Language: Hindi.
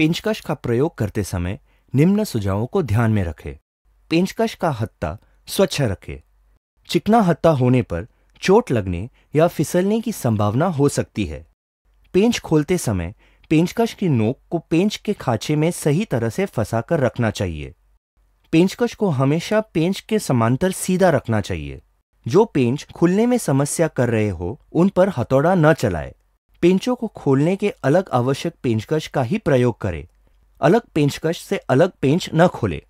पेंचकश का प्रयोग करते समय निम्न सुझावों को ध्यान में रखें पेंचकश का हत्ता स्वच्छ रखें चिकना हत्ता होने पर चोट लगने या फिसलने की संभावना हो सकती है पेंच खोलते समय पेंचकश की नोक को पेंच के खाचे में सही तरह से फंसा कर रखना चाहिए पेंचकश को हमेशा पेंच के समांतर सीधा रखना चाहिए जो पेंच खुलने में समस्या कर रहे हो उन पर हथौड़ा न चलाए पेंचों को खोलने के अलग आवश्यक पेंचकश का ही प्रयोग करें अलग पेंचकश से अलग पेंच न खोले